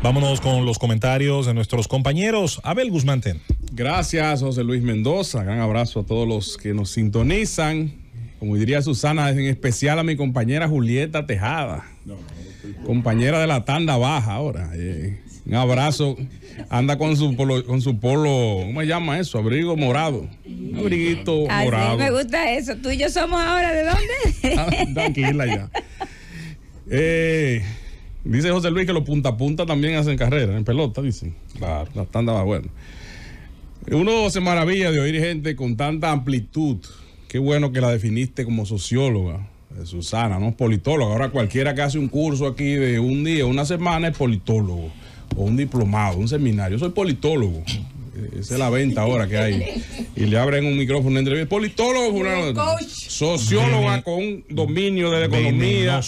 Vámonos con los comentarios de nuestros compañeros. Abel Guzmán Gracias, José Luis Mendoza. Gran abrazo a todos los que nos sintonizan. Como diría Susana, en especial a mi compañera Julieta Tejada. compañera de la tanda baja ahora. Eh, un abrazo. Anda con su polo, con su polo, ¿cómo se llama eso? Abrigo morado. abriguito morado. me gusta eso. Tú y yo somos ahora de dónde? Ah, tranquila ya. Eh, Dice José Luis que los punta a punta también hacen carrera en pelota, dice. Claro, la tanda va buena. Uno se maravilla de oír gente con tanta amplitud. Qué bueno que la definiste como socióloga, eh, Susana, no politóloga. Ahora cualquiera que hace un curso aquí de un día, una semana, es politólogo. O un diplomado, un seminario. soy politólogo. Eh, esa es la venta ahora que hay. Y le abren un micrófono en entrevista. Politólogo, socióloga con dominio de la economía,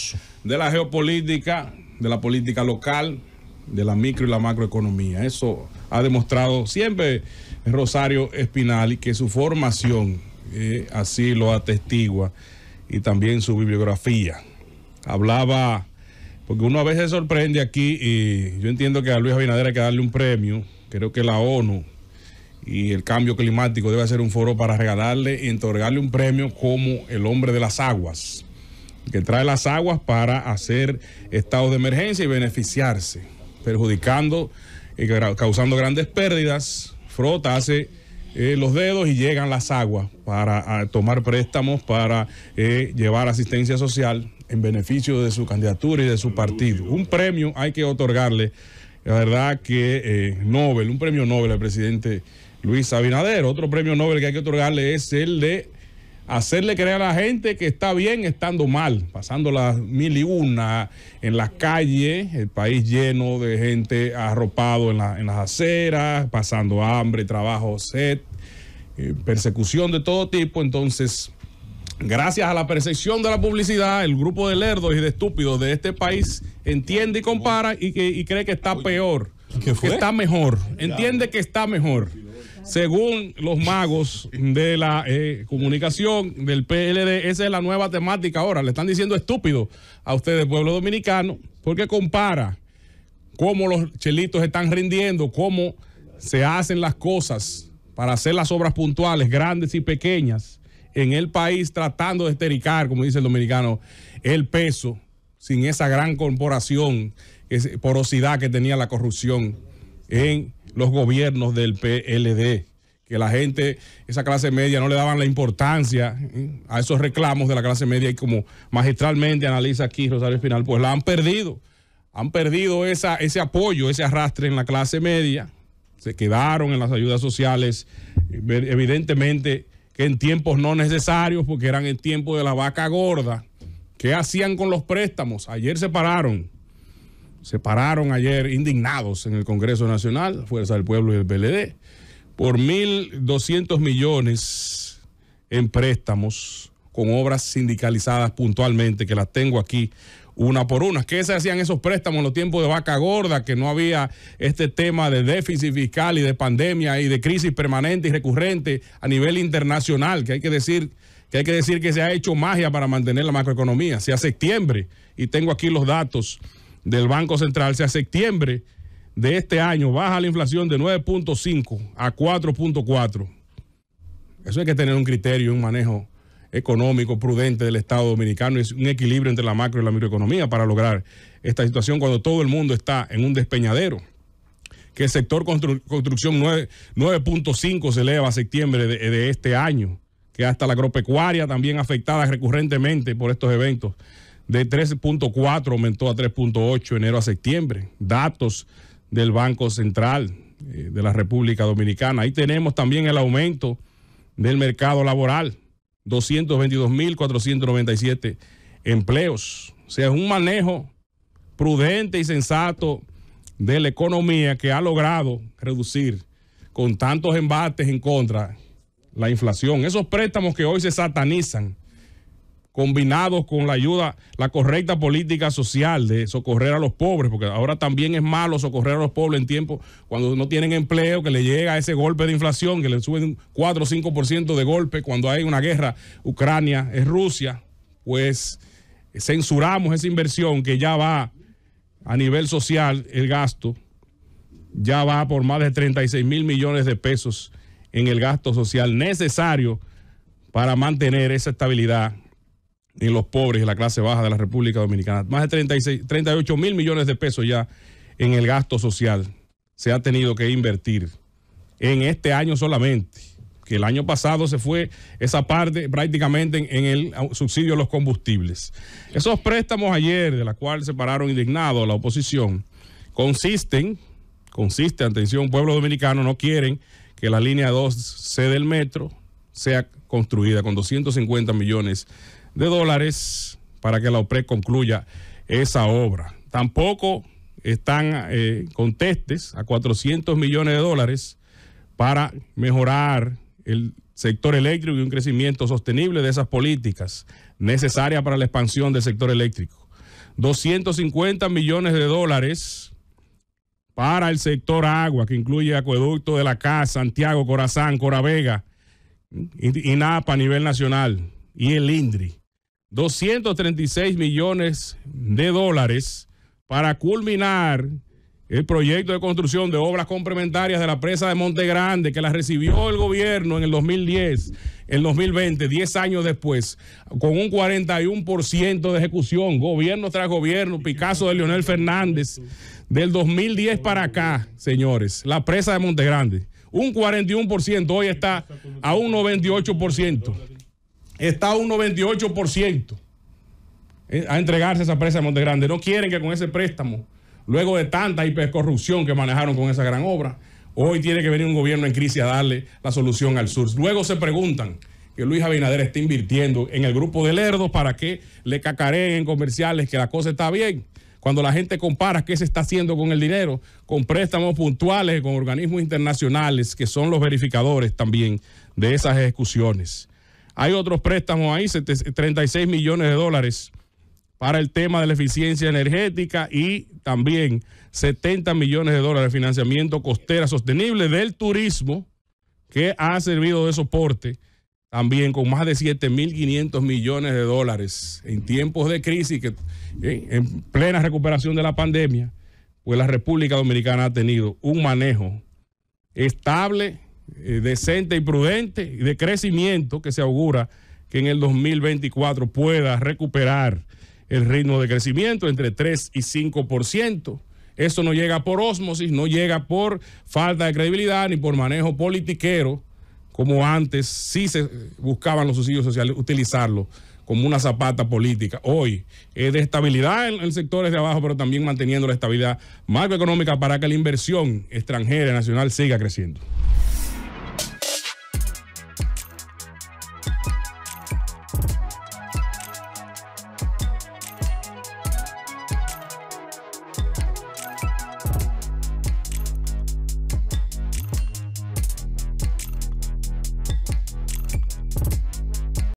de la geopolítica de la política local, de la micro y la macroeconomía. Eso ha demostrado siempre Rosario Espinal y que su formación eh, así lo atestigua y también su bibliografía. Hablaba, porque uno a veces se sorprende aquí y yo entiendo que a Luis Abinader hay que darle un premio, creo que la ONU y el cambio climático debe ser un foro para regalarle y entregarle un premio como el hombre de las aguas que trae las aguas para hacer estados de emergencia y beneficiarse, perjudicando, y causando grandes pérdidas. Frota hace eh, los dedos y llegan las aguas para tomar préstamos, para eh, llevar asistencia social en beneficio de su candidatura y de su partido. Un premio hay que otorgarle, la verdad que eh, Nobel, un premio Nobel al presidente Luis Abinader. Otro premio Nobel que hay que otorgarle es el de hacerle creer a la gente que está bien estando mal, pasando las mil y una en las calles, el país lleno de gente arropado en, las aceras, pasando hambre, trabajo, sed, eh, persecución de todo tipo. Entonces, gracias a la percepción de la publicidad, el grupo de lerdos y de estúpidos de este país entiende y compara y, y cree que está peor, que está mejor, entiende que está mejor según los magos de la eh, comunicación del PLD, esa es la nueva temática ahora. Le están diciendo estúpido a ustedes, pueblo dominicano, porque compara cómo los chelitos están rindiendo, cómo se hacen las cosas para hacer las obras puntuales, grandes y pequeñas, en el país, tratando de estericar, como dice el dominicano, el peso sin esa gran corporación, porosidad que tenía la corrupción en los gobiernos del PLD, que la gente, esa clase media, no le daban la importancia ¿eh? a esos reclamos de la clase media y como magistralmente analiza aquí Rosario Espinal, pues la han perdido. Han perdido esa, ese apoyo, ese arrastre en la clase media. Se quedaron en las ayudas sociales, evidentemente que en tiempos no necesarios, porque eran el tiempo de la vaca gorda. ¿Qué hacían con los préstamos? Ayer se pararon se pararon ayer indignados en el Congreso Nacional, Fuerza del Pueblo y el PLD, por 1.200 millones en préstamos con obras sindicalizadas puntualmente, que las tengo aquí una por una. ¿Qué se hacían esos préstamos en los tiempos de vaca gorda, que no había este tema de déficit fiscal y de pandemia y de crisis permanente y recurrente a nivel internacional, que hay que decir que hay que decir que se ha hecho magia para mantener la macroeconomía, sea septiembre, y tengo aquí los datos del Banco Central, si a septiembre de este año baja la inflación de 9.5 a 4.4, eso hay que tener un criterio, un manejo económico prudente del Estado dominicano es un equilibrio entre la macro y la microeconomía para lograr esta situación cuando todo el mundo está en un despeñadero. Que el sector construcción 9.5 se eleva a septiembre de, de este año, que hasta la agropecuaria también afectada recurrentemente por estos eventos de 3.4 aumentó a 3.8 enero a septiembre. Datos del Banco Central eh, de la República Dominicana. Ahí tenemos también el aumento del mercado laboral, 222.497 empleos. O sea, es un manejo prudente y sensato de la economía que ha logrado reducir con tantos embates en contra la inflación. Esos préstamos que hoy se satanizan combinados con la ayuda, la correcta política social de socorrer a los pobres, porque ahora también es malo socorrer a los pobres en tiempos cuando no tienen empleo, que le llega ese golpe de inflación, que le suben 4 o 5% de golpe cuando hay una guerra, Ucrania es Rusia, pues censuramos esa inversión que ya va a nivel social, el gasto, ya va por más de 36 mil millones de pesos en el gasto social necesario para mantener esa estabilidad en los pobres y la clase baja de la República Dominicana. Más de 38 mil millones de pesos ya en el gasto social se ha tenido que invertir en este año solamente. Que el año pasado se fue esa parte prácticamente en, el subsidio a los combustibles. Esos préstamos ayer, de la cual se pararon indignados la oposición, consisten, consiste, atención, pueblo dominicano, no quieren que la línea 2C del metro sea construida con 250 millones de dólares para que la OPRE concluya esa obra. Tampoco están eh, contestes a 400 millones de dólares para mejorar el sector eléctrico y un crecimiento sostenible de esas políticas necesarias para la expansión del sector eléctrico. 250 millones de dólares para el sector agua, que incluye Acueducto de la Casa, Santiago, Corazán, Coravega, INAPA a nivel nacional y el INDRI. 236 millones de dólares para culminar el proyecto de construcción de obras complementarias de la presa de Monte Grande que la recibió el gobierno en el 2010, el 2020, 10 años después, con un 41% de ejecución, gobierno tras gobierno, Picasso de Leonel Fernández, del 2010 para acá, señores, la presa de Monte Grande, un 41%, hoy está a un 98% está un 98% eh, a entregarse esa presa de Grande No quieren que con ese préstamo, luego de tanta hipercorrupción pues, que manejaron con esa gran obra, hoy tiene que venir un gobierno en crisis a darle la solución al sur. Luego se preguntan que Luis Abinader está invirtiendo en el grupo de Lerdo para que le cacareen en comerciales que la cosa está bien. Cuando la gente compara qué se está haciendo con el dinero, con préstamos puntuales, con organismos internacionales que son los verificadores también de esas ejecuciones. Hay otros préstamos ahí, 36 millones de dólares para el tema de la eficiencia energética y también 70 millones de dólares de financiamiento costera sostenible del turismo que ha servido de soporte también con más de 7.500 millones de dólares en tiempos de crisis, que, eh, en plena recuperación de la pandemia, pues la República Dominicana ha tenido un manejo estable eh, decente y prudente de crecimiento que se augura que en el 2024 pueda recuperar el ritmo de crecimiento entre 3 y 5%. Eso no llega por ósmosis, no llega por falta de credibilidad ni por manejo politiquero, como antes sí se buscaban los subsidios sociales, utilizarlo como una zapata política. Hoy es de estabilidad en, en sectores de abajo, pero también manteniendo la estabilidad macroeconómica para que la inversión extranjera y nacional siga creciendo.